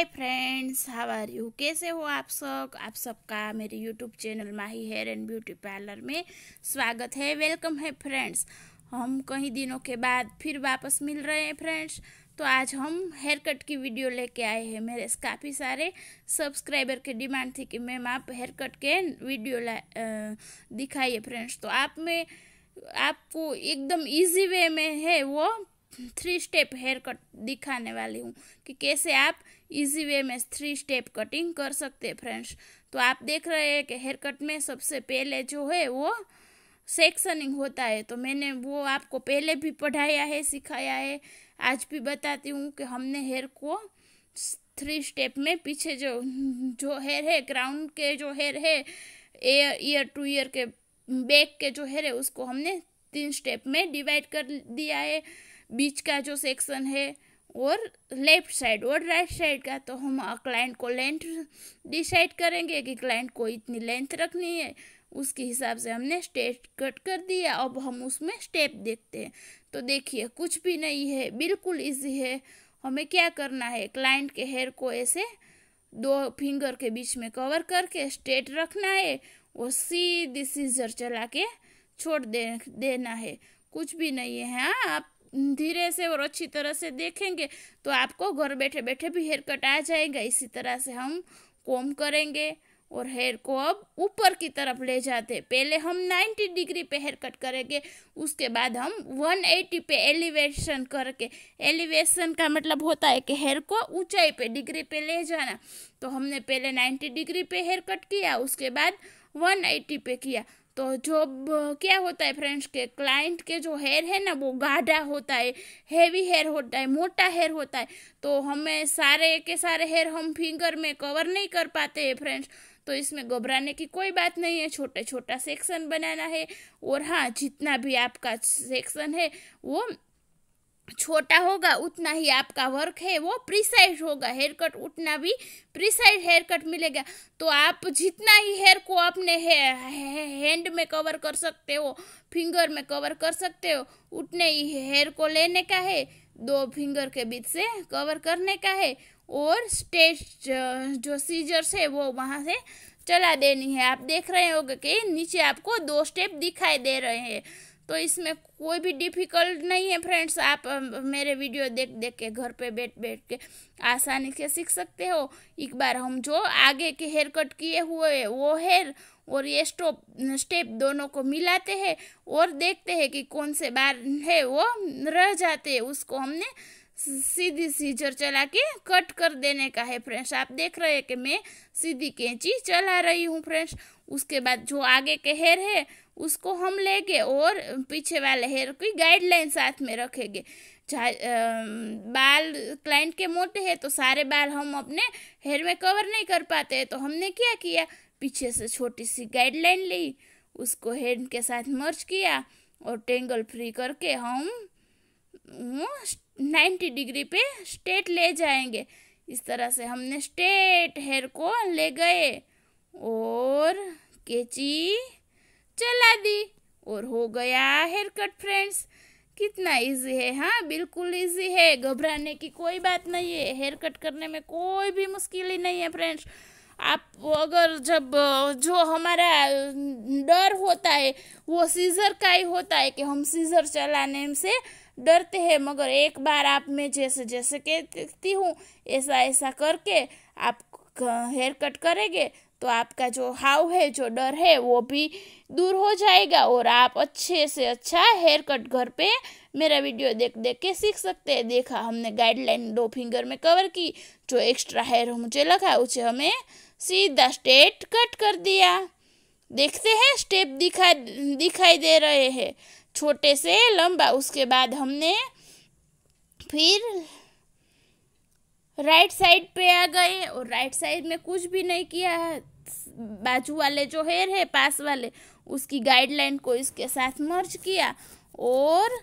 hi friends how are you कैसे हो आप सब आप सबका मेरे YouTube channel Mahi hair and beauty parlour में स्वागत है वेलकम है फ्रेंड्स हम कई दिनों के बाद फिर वापस मिल रहे हैं फ्रेंड्स तो आज हम हेयर कट की वीडियो लेके आए हैं मेरे काफ़ी सारे सब्सक्राइबर के डिमांड थी कि मैम आप हेयर कट के वीडियो दिखाइए फ्रेंड्स तो आप में आपको एकदम ईजी वे में है वो थ्री स्टेप हेयर कट दिखाने वाली हूँ कि कैसे आप इजी वे में थ्री स्टेप कटिंग कर सकते हैं फ्रेंड्स तो आप देख रहे हैं कि हेयर कट में सबसे पहले जो है वो सेक्शनिंग होता है तो मैंने वो आपको पहले भी पढ़ाया है सिखाया है आज भी बताती हूँ कि हमने हेयर को थ्री स्टेप में पीछे जो जो हेयर है क्राउन के जो हेयर है एयर ईयर टू ईयर के बैक के जो हेयर है उसको हमने तीन स्टेप में डिवाइड कर दिया है बीच का जो सेक्शन है और लेफ्ट साइड और राइट साइड का तो हम क्लाइंट को लेंथ डिसाइड करेंगे कि क्लाइंट को इतनी लेंथ रखनी है उसके हिसाब से हमने स्टेप कट कर दिया अब हम उसमें स्टेप देखते हैं तो देखिए कुछ भी नहीं है बिल्कुल इजी है हमें क्या करना है क्लाइंट के हेयर को ऐसे दो फिंगर के बीच में कवर करके स्ट्रेट रखना है और सीधी सीजर चला के छोड़ दे देना है कुछ भी नहीं है हाँ आप धीरे से और अच्छी तरह से देखेंगे तो आपको घर बैठे बैठे भी हेयर कट आ जाएगा इसी तरह से हम कॉम करेंगे और हेयर को अब ऊपर की तरफ ले जाते पहले हम 90 डिग्री पे हेयर कट करेंगे उसके बाद हम 180 पे एलिवेशन करके एलिवेशन का मतलब होता है कि हेयर को ऊंचाई पे डिग्री पे ले जाना तो हमने पहले 90 डिग्री पे हेयर कट किया उसके बाद 180 पे किया तो जो क्या होता है फ्रेंड्स के क्लाइंट के जो हेयर है ना वो गाढ़ा होता है हेवी हेयर होता है मोटा हेयर होता है तो हमें सारे के सारे हेयर हम फिंगर में कवर नहीं कर पाते हैं फ्रेंड्स तो इसमें घबराने की कोई बात नहीं है छोटा छोटा सेक्शन बनाना है और हाँ जितना भी आपका सेक्शन है वो छोटा होगा उतना ही आपका वर्क है वो प्रिसाइज होगा हेयर कट उतना भी प्रिसाइज हेयर कट मिलेगा तो आप जितना ही हेयर को अपने हैंड में कवर कर सकते हो फिंगर में कवर कर सकते हो उतने ही हेयर को लेने का है दो फिंगर के बीच से कवर करने का है और स्टेज जो सीजर्स है वो वहाँ से चला देनी है आप देख रहे होगे कि नीचे आपको दो स्टेप दिखाई दे रहे हैं तो इसमें कोई भी डिफ़िकल्ट नहीं है फ्रेंड्स आप मेरे वीडियो देख देख के घर पे बैठ बैठ के आसानी से सीख सकते हो एक बार हम जो आगे के हेयर कट किए हुए वो हेयर और ये स्टोप स्टेप दोनों को मिलाते हैं और देखते हैं कि कौन से बार है वो रह जाते हैं उसको हमने सीधी सीजर चला के कट कर देने का है फ्रेंड्स आप देख रहे हैं कि मैं सीधी कैंची चला रही हूँ फ्रेंड्स उसके बाद जो आगे के हेयर है उसको हम लेंगे और पीछे वाले हेयर की गाइडलाइन साथ में रखेंगे बाल क्लाइंट के मोटे हैं तो सारे बाल हम अपने हेयर में कवर नहीं कर पाते तो हमने क्या किया पीछे से छोटी सी गाइडलाइन ली उसको हेड के साथ मर्ज किया और टेंगल फ्री करके हम 90 डिग्री पे स्टेट ले जाएंगे इस तरह से हमने स्ट्रेट हेयर को ले गए और कैची चला दी और हो गया हेयर कट फ्रेंड्स कितना इजी है हाँ बिल्कुल इजी है घबराने की कोई बात नहीं है हेयर कट करने में कोई भी मुश्किल ही नहीं है फ्रेंड्स आप अगर जब जो हमारा डर होता है वो सीज़र का ही होता है कि हम सीज़र चलाने से डरते हैं मगर एक बार आप मैं जैसे जैसे कहती हूँ ऐसा ऐसा करके आप हेयर कट करेंगे तो आपका जो हाव है जो डर है वो भी दूर हो जाएगा और आप अच्छे से अच्छा हेयर कट घर पे मेरा वीडियो देख देख के सीख सकते हैं देखा हमने गाइडलाइन दो फिंगर में कवर की जो एक्स्ट्रा हेयर मुझे लगा उसे हमें सीधा स्ट्रेट कट कर दिया देखते हैं स्टेप दिखा दिखाई दे रहे हैं छोटे से लंबा उसके बाद हमने फिर राइट साइड पे आ गए और राइट साइड में कुछ भी नहीं किया है बाजू वाले जो हेयर है पास वाले उसकी गाइडलाइन को इसके साथ मर्ज किया और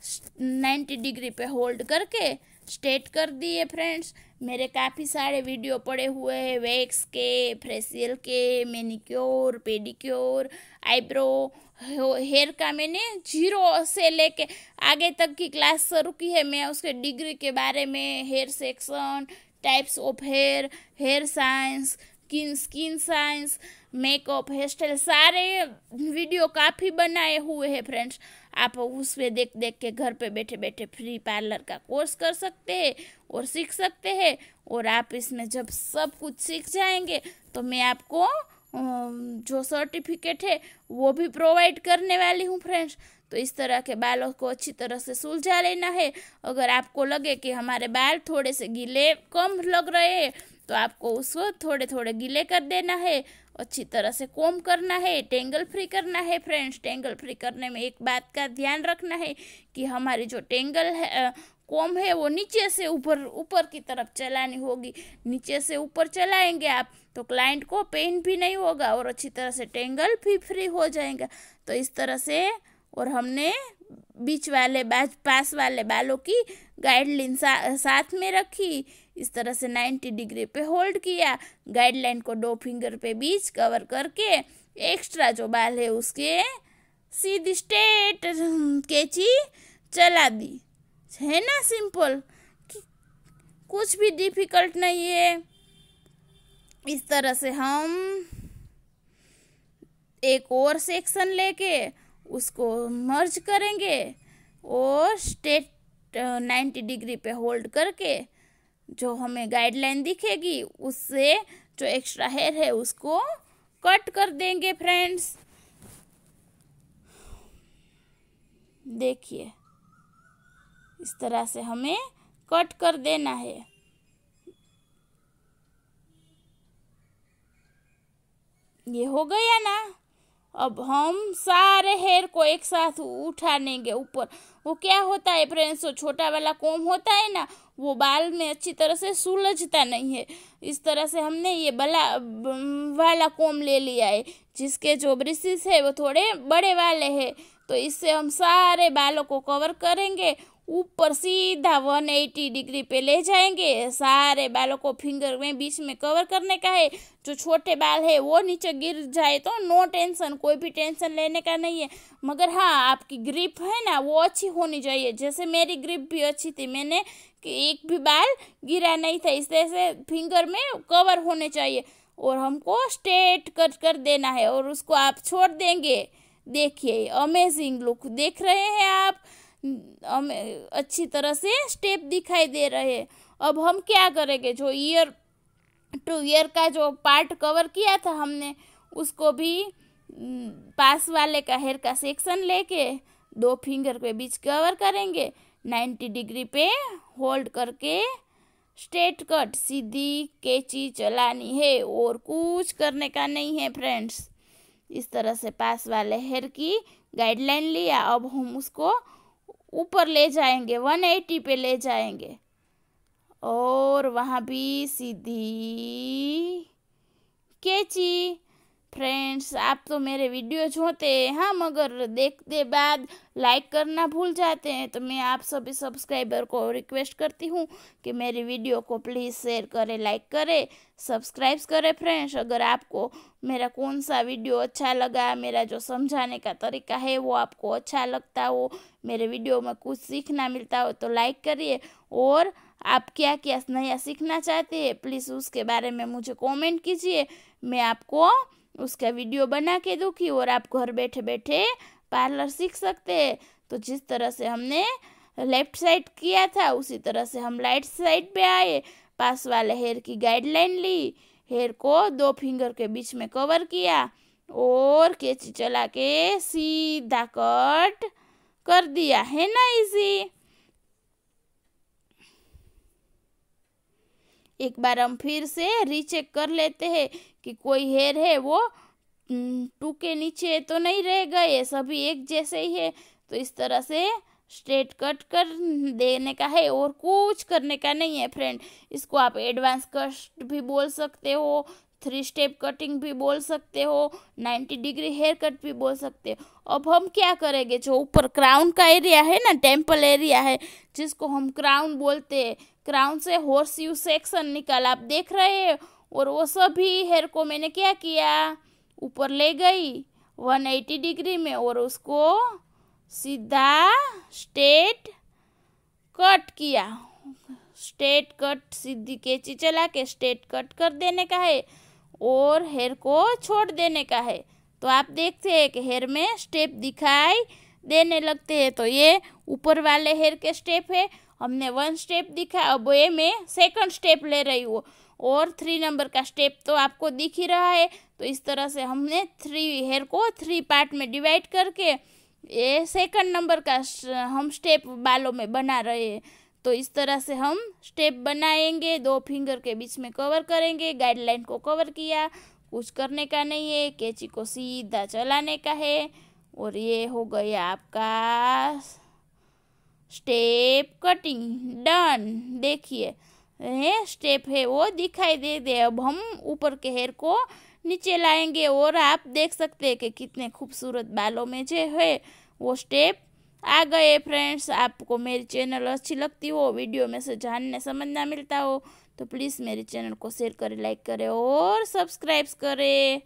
90 डिग्री पे होल्ड करके स्ट्रेट कर दिए फ्रेंड्स मेरे काफ़ी सारे वीडियो पड़े हुए हैं वैक्स के फेशियल के मेनिक्योर पेडिक्योर आईब्रो हेयर का मैंने जीरो से लेके आगे तक की क्लास शुरू की है मैं उसके डिग्री के बारे में hair section types of hair hair science किन skin science makeup hair style सारे वीडियो काफ़ी बनाए हुए हैं फ्रेंड्स आप उसमें देख देख के घर पे बैठे बैठे फ्री पार्लर का कोर्स कर सकते हैं और सीख सकते हैं और आप इसमें जब सब कुछ सीख जाएंगे तो मैं आपको जो सर्टिफिकेट है वो भी प्रोवाइड करने वाली हूँ फ्रेंड्स तो इस तरह के बालों को अच्छी तरह से सुलझा लेना है अगर आपको लगे कि हमारे बाल थोड़े से गीले कम लग रहे हैं तो आपको उसको थोड़े थोड़े गीले कर देना है अच्छी तरह से कोम करना है टेंगल फ्री करना है फ्रेंड्स टेंगल फ्री करने में एक बात का ध्यान रखना है कि हमारी जो टेंगल है कोम है वो नीचे से ऊपर ऊपर की तरफ चलानी होगी नीचे से ऊपर चलाएंगे आप तो क्लाइंट को पेन भी नहीं होगा और अच्छी तरह से टेंगल भी फ्री हो जाएगा तो इस तरह से और हमने बीच वाले बैच पास वाले बालों की गाइडलाइन सा, साथ में रखी इस तरह से 90 डिग्री पे होल्ड किया गाइडलाइन को दो फिंगर पे बीच कवर करके एक्स्ट्रा जो बाल है उसके सीधी स्टेट कैची चला दी है ना सिंपल कुछ भी डिफिकल्ट नहीं है इस तरह से हम एक और सेक्शन लेके उसको मर्ज करेंगे और स्टेट नाइन्टी डिग्री पे होल्ड करके जो हमें गाइडलाइन दिखेगी उससे जो एक्स्ट्रा हेयर है उसको कट कर देंगे फ्रेंड्स देखिए इस तरह से हमें कट कर देना है ये हो गया ना अब हम सारे हेयर को एक साथ उठा लेंगे ऊपर वो क्या होता है फ्रेंड्स वो छोटा वाला कोम होता है ना वो बाल में अच्छी तरह से सुलझता नहीं है इस तरह से हमने ये बला वाला कोम ले लिया है जिसके जो ब्रिसिस है वो थोड़े बड़े वाले हैं तो इससे हम सारे बालों को कवर करेंगे ऊपर सीधा 180 डिग्री पे ले जाएंगे सारे बालों को फिंगर में बीच में कवर करने का है जो छोटे बाल है वो नीचे गिर जाए तो नो टेंशन कोई भी टेंशन लेने का नहीं है मगर हाँ आपकी ग्रिप है ना वो अच्छी होनी चाहिए जैसे मेरी ग्रिप भी अच्छी थी मैंने एक भी बाल गिरा नहीं था इस तरह से फिंगर में कवर होने चाहिए और हमको स्ट्रेट कट कर देना है और उसको आप छोड़ देंगे देखिए अमेजिंग लुक देख रहे हैं आप हमें अच्छी तरह से स्टेप दिखाई दे रहे अब हम क्या करेंगे जो ईयर टू ईयर का जो पार्ट कवर किया था हमने उसको भी पास वाले का हेयर का सेक्शन लेके दो फिंगर के बीच कवर करेंगे नाइन्टी डिग्री पे होल्ड करके स्ट्रेट कट सीधी कैची चलानी है और कुछ करने का नहीं है फ्रेंड्स इस तरह से पास वाले हेयर की गाइडलाइन लिया अब हम उसको ऊपर ले जाएंगे 180 पे ले जाएंगे और वहाँ भी सीधी कैची फ्रेंड्स आप तो मेरे वीडियो जोते हैं हाँ मगर देखते बाद लाइक करना भूल जाते हैं तो मैं आप सभी सब्सक्राइबर को रिक्वेस्ट करती हूँ कि मेरी वीडियो को प्लीज़ शेयर करें लाइक करें सब्सक्राइब करें फ्रेंड्स अगर आपको मेरा कौन सा वीडियो अच्छा लगा मेरा जो समझाने का तरीका है वो आपको अच्छा लगता हो मेरे वीडियो में कुछ सीखना मिलता हो तो लाइक करिए और आप क्या क्या नया सीखना चाहते हैं प्लीज़ उसके बारे में मुझे कॉमेंट कीजिए मैं आपको उसका वीडियो बना के दूँ और आप घर बैठे बैठे पार्लर सीख सकते हैं तो जिस तरह से हमने लेफ्ट साइड किया था उसी तरह से हम राइट साइड पे आए पास वाले हेयर की गाइडलाइन ली हेयर को दो फिंगर के बीच में कवर किया और कैची चला के सीधा कट कर दिया है ना इजी एक बार हम फिर से रीचेक कर लेते हैं कि कोई हेयर है वो टू के नीचे तो नहीं रह गए सभी एक जैसे ही है तो इस तरह से स्ट्रेट कट कर देने का है और कुछ करने का नहीं है फ्रेंड इसको आप एडवांस कट भी बोल सकते हो थ्री स्टेप कटिंग भी बोल सकते हो नाइन्टी डिग्री हेयर कट भी बोल सकते हो अब हम क्या करेंगे जो ऊपर क्राउन का एरिया है ना टेम्पल एरिया है जिसको हम क्राउन बोलते हैं क्राउन से हॉर्स यू सेक्शन निकाला आप देख रहे हैं और वो सभी हेयर को मैंने क्या किया ऊपर ले गई वन एटी डिग्री में और उसको सीधा स्टेट कट किया स्ट्रेट कट सीधी कैची चला के स्ट्रेट कट कर देने का है और हेयर को छोड़ देने का है तो आप देखते हैं कि हेयर में स्टेप दिखाई देने लगते हैं तो ये ऊपर वाले हेयर के स्टेप है हमने वन स्टेप दिखा अब ये मैं सेकंड स्टेप ले रही हूँ और थ्री नंबर का स्टेप तो आपको दिख ही रहा है तो इस तरह से हमने थ्री हेयर को थ्री पार्ट में डिवाइड करके ये सेकंड नंबर का हम स्टेप बालों में बना रहे हैं तो इस तरह से हम स्टेप बनाएंगे दो फिंगर के बीच में कवर करेंगे गाइडलाइन को कवर किया कुछ करने का नहीं है कैची को सीधा चलाने का है और ये हो गया आपका स्टेप कटिंग डन देखिए स्टेप है वो दिखाई दे दे अब हम ऊपर के हेयर को नीचे लाएंगे और आप देख सकते हैं कि कितने खूबसूरत बालों में जो है वो स्टेप आ गए फ्रेंड्स आपको मेरी चैनल अच्छी लगती हो वीडियो में से जानने समझना मिलता हो तो प्लीज़ मेरे चैनल को शेयर करें लाइक करें और सब्सक्राइब करें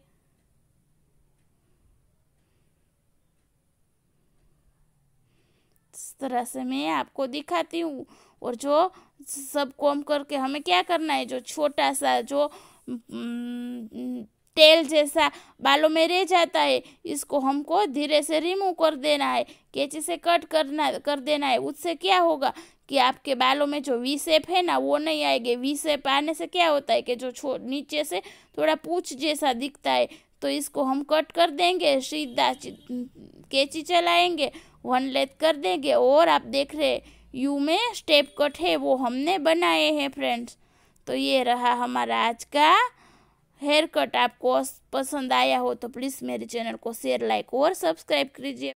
इस तरह से मैं आपको दिखाती हूँ और जो सब कॉम करके हमें क्या करना है जो छोटा सा जो तेल जैसा बालों में रह जाता है इसको हमको धीरे से रिमूव कर देना है कैची से कट करना कर देना है उससे क्या होगा कि आपके बालों में जो वी सेप है ना वो नहीं आएंगे वी सेप आने से क्या होता है कि जो छो नीचे से थोड़ा पूछ जैसा दिखता है तो इसको हम कट कर देंगे सीधा कैची चलाएंगे वन लेथ कर देंगे और आप देख रहे यू में स्टेप कट है वो हमने बनाए हैं फ्रेंड्स तो ये रहा हमारा आज का हेयर कट आपको पसंद आया हो तो प्लीज़ मेरे चैनल को शेयर लाइक और सब्सक्राइब कीजिए